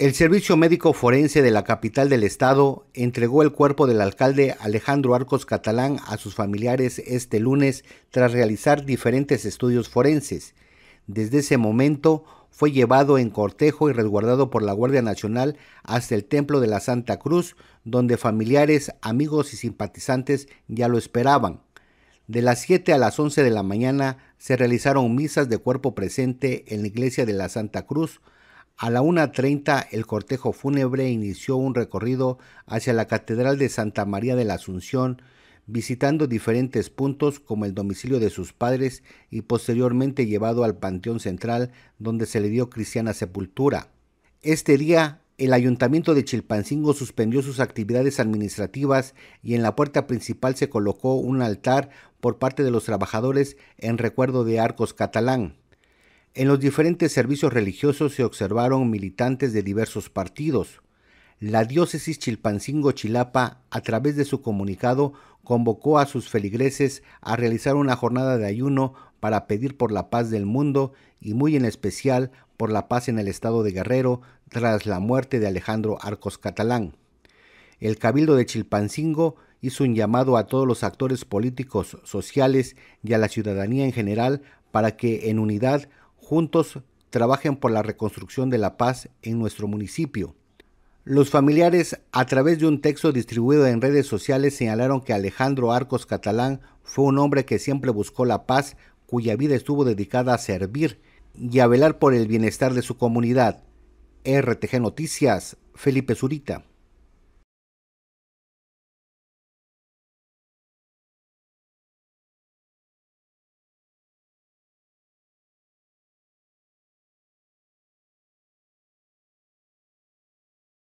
El Servicio Médico Forense de la capital del estado entregó el cuerpo del alcalde Alejandro Arcos Catalán a sus familiares este lunes tras realizar diferentes estudios forenses. Desde ese momento fue llevado en cortejo y resguardado por la Guardia Nacional hasta el Templo de la Santa Cruz, donde familiares, amigos y simpatizantes ya lo esperaban. De las 7 a las 11 de la mañana se realizaron misas de cuerpo presente en la iglesia de la Santa Cruz, a la 1.30 el cortejo fúnebre inició un recorrido hacia la Catedral de Santa María de la Asunción, visitando diferentes puntos como el domicilio de sus padres y posteriormente llevado al Panteón Central donde se le dio cristiana sepultura. Este día el ayuntamiento de Chilpancingo suspendió sus actividades administrativas y en la puerta principal se colocó un altar por parte de los trabajadores en recuerdo de Arcos Catalán. En los diferentes servicios religiosos se observaron militantes de diversos partidos. La diócesis Chilpancingo-Chilapa, a través de su comunicado, convocó a sus feligreses a realizar una jornada de ayuno para pedir por la paz del mundo y muy en especial por la paz en el estado de Guerrero tras la muerte de Alejandro Arcos Catalán. El Cabildo de Chilpancingo hizo un llamado a todos los actores políticos, sociales y a la ciudadanía en general para que en unidad juntos trabajen por la reconstrucción de la paz en nuestro municipio. Los familiares, a través de un texto distribuido en redes sociales, señalaron que Alejandro Arcos Catalán fue un hombre que siempre buscó la paz, cuya vida estuvo dedicada a servir y a velar por el bienestar de su comunidad. RTG Noticias, Felipe Zurita.